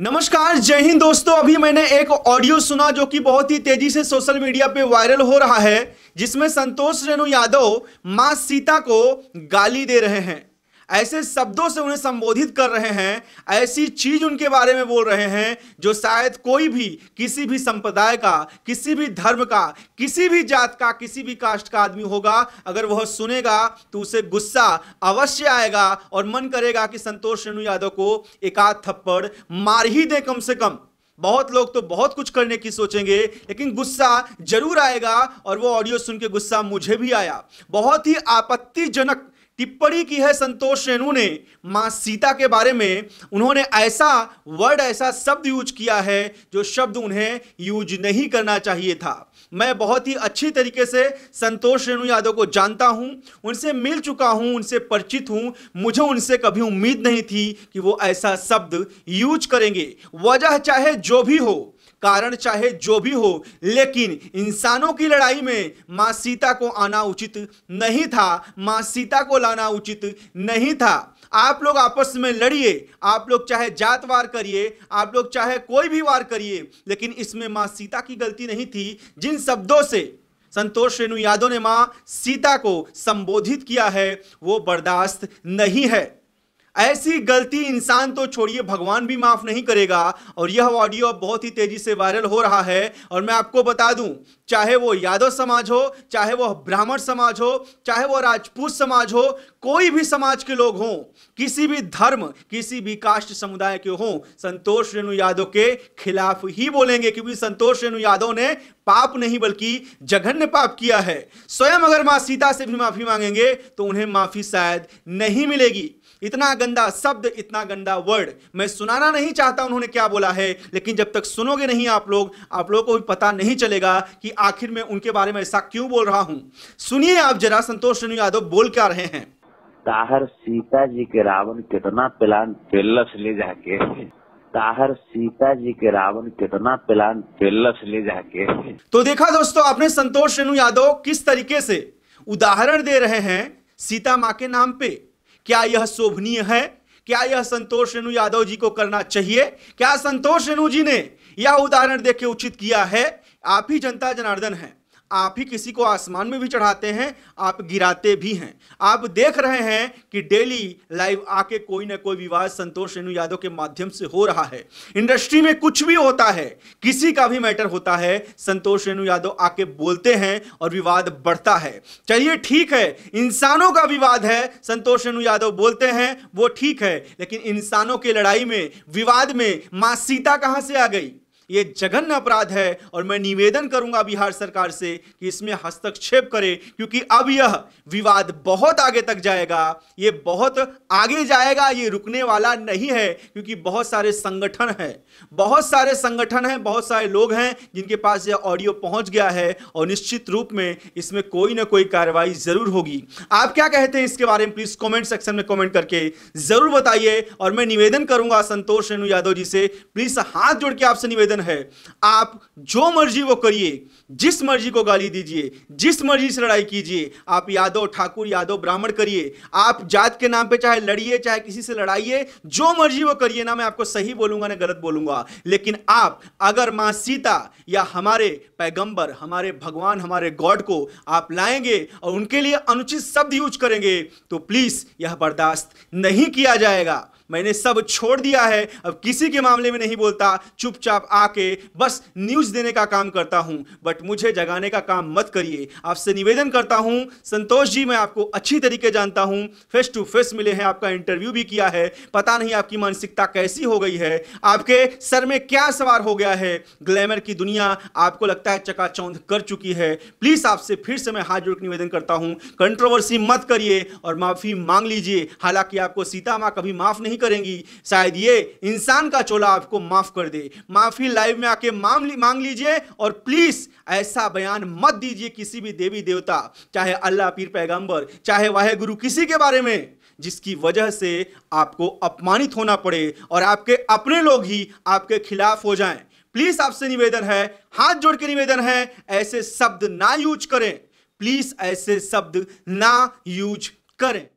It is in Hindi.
नमस्कार जय हिंद दोस्तों अभी मैंने एक ऑडियो सुना जो कि बहुत ही तेजी से सोशल मीडिया पे वायरल हो रहा है जिसमें संतोष रेणु यादव मां सीता को गाली दे रहे हैं ऐसे शब्दों से उन्हें संबोधित कर रहे हैं ऐसी चीज उनके बारे में बोल रहे हैं जो शायद कोई भी किसी भी संप्रदाय का किसी भी धर्म का किसी भी जात का किसी भी कास्ट का आदमी होगा अगर वह सुनेगा तो उसे गुस्सा अवश्य आएगा और मन करेगा कि संतोष रेणु यादव को एकाध थप्पड़ मार ही दे कम से कम बहुत लोग तो बहुत कुछ करने की सोचेंगे लेकिन गुस्सा जरूर आएगा और वो ऑडियो सुन के गुस्सा मुझे भी आया बहुत ही आपत्तिजनक टिप्पणी की है संतोष रेणु ने माँ सीता के बारे में उन्होंने ऐसा वर्ड ऐसा शब्द यूज किया है जो शब्द उन्हें यूज नहीं करना चाहिए था मैं बहुत ही अच्छी तरीके से संतोष रेणु यादव को जानता हूँ उनसे मिल चुका हूँ उनसे परिचित हूँ मुझे उनसे कभी उम्मीद नहीं थी कि वो ऐसा शब्द यूज करेंगे वजह चाहे जो भी हो कारण चाहे जो भी हो लेकिन इंसानों की लड़ाई में माँ सीता को आना उचित नहीं था माँ सीता को लाना उचित नहीं था आप लोग आपस में लड़िए आप लोग चाहे जात वार करिए आप लोग चाहे कोई भी वार करिए लेकिन इसमें माँ सीता की गलती नहीं थी जिन शब्दों से संतोष रेणु यादव ने माँ सीता को संबोधित किया है वो बर्दाश्त नहीं है ऐसी गलती इंसान तो छोड़िए भगवान भी माफ़ नहीं करेगा और यह ऑडियो अब बहुत ही तेज़ी से वायरल हो रहा है और मैं आपको बता दूं चाहे वो यादव समाज हो चाहे वह ब्राह्मण समाज हो चाहे वो राजपूत समाज हो कोई भी समाज के लोग हों किसी भी धर्म किसी भी कास्ट समुदाय के हों संतोष रेणु यादव के खिलाफ ही बोलेंगे क्योंकि संतोष रेणु यादव ने पाप नहीं बल्कि जघन्य पाप किया है स्वयं अगर माँ सीता से भी माफ़ी मांगेंगे तो उन्हें माफ़ी शायद नहीं मिलेगी इतना गंदा शब्द इतना गंदा वर्ड मैं सुनाना नहीं चाहता उन्होंने क्या बोला है लेकिन जब तक सुनोगे नहीं आप लोग आप लोगों को भी पता नहीं चलेगा कि आखिर में उनके बारे में ऐसा क्यों बोल रहा हूं सुनिए आप जरा संतोष रेणु यादव बोल क्या रहे हैं ताहर सीता जी के रावण कितना प्लान पेलस ले जाके ताहर सीता जी के रावण कितना प्लान पेलस ले जाके तो देखा दोस्तों आपने संतोष रेणु यादव किस तरीके से उदाहरण दे रहे हैं सीता माँ के नाम पे क्या यह शोभनीय है क्या यह संतोष रेणु यादव जी को करना चाहिए क्या संतोष रेणु जी ने यह उदाहरण के उचित किया है आप ही जनता जनार्दन हैं आप ही किसी को आसमान में भी चढ़ाते हैं आप गिराते भी हैं आप देख रहे हैं कि डेली लाइव आके कोई ना कोई विवाद संतोष रेणु यादव के माध्यम से हो रहा है इंडस्ट्री में कुछ भी होता है किसी का भी मैटर होता है संतोष रेणु यादव आके बोलते हैं और विवाद बढ़ता है चलिए ठीक है इंसानों का विवाद है संतोष रेणु यादव बोलते हैं वो ठीक है लेकिन इंसानों की लड़ाई में विवाद में माँ सीता कहाँ से आ गई ये जघन्य अपराध है और मैं निवेदन करूंगा बिहार सरकार से कि इसमें हस्तक्षेप करे क्योंकि अब यह विवाद बहुत आगे तक जाएगा ये बहुत आगे जाएगा ये रुकने वाला नहीं है क्योंकि बहुत सारे संगठन हैं बहुत सारे संगठन हैं बहुत सारे लोग हैं जिनके पास यह ऑडियो पहुंच गया है और निश्चित रूप में इसमें कोई ना कोई कार्रवाई जरूर होगी आप क्या कहते हैं इसके बारे में प्लीज कॉमेंट सेक्शन में कॉमेंट करके जरूर बताइए और मैं निवेदन करूंगा संतोष रेणु यादव जी से प्लीज हाथ जोड़ के आपसे निवेदन निवेदन है आप जो मर्जी वो करिए जिस मर्जी को गाली दीजिए जिस मर्जी से लड़ाई कीजिए आप यादव ठाकुर यादव ब्राह्मण करिए आप जात के नाम पे चाहे लड़िए चाहे किसी से लड़ाइए जो मर्जी वो करिए ना मैं आपको सही बोलूंगा ना गलत बोलूंगा लेकिन आप अगर माँ सीता या हमारे पैगंबर हमारे भगवान हमारे गॉड को आप लाएंगे और उनके लिए अनुचित शब्द यूज करेंगे तो प्लीज़ यह बर्दाश्त नहीं किया जाएगा मैंने सब छोड़ दिया है अब किसी के मामले में नहीं बोलता चुपचाप आके बस न्यूज देने का काम करता हूं बट मुझे जगाने का काम मत करिए आपसे निवेदन करता हूं संतोष जी मैं आपको अच्छी तरीके जानता हूँ फेस टू फेस मिले हैं आपका इंटरव्यू भी किया है पता नहीं आपकी मानसिकता कैसी हो गई है आपके सर में क्या सवार हो गया है ग्लैमर की दुनिया आपको लगता है चकाचौंध कर चुकी है प्लीज आपसे फिर से मैं हाथ जोड़ निवेदन करता हूँ कंट्रोवर्सी मत करिए और माफी मांग लीजिए हालांकि आपको सीता माँ कभी माफ नहीं नहीं करेंगी शायद ये इंसान का चोला आपको माफ़ कर दे माफ़ी लाइव में आके मांग मांग लीजिए और प्लीज़ ऐसा बयान मत दीजिए किसी भी देवी देवता चाहे अल्लाह पीर पैगंबर चाहे वाहे गुरु किसी के बारे में जिसकी वजह से आपको अपमानित होना पड़े और आपके अपने लोग ही आपके खिलाफ हो जाएं प्लीज आपसे निवेदन है हाथ जोड़ के निवेदन है ऐसे शब्द ना यूज करें प्लीज ऐसे शब्द ना यूज करें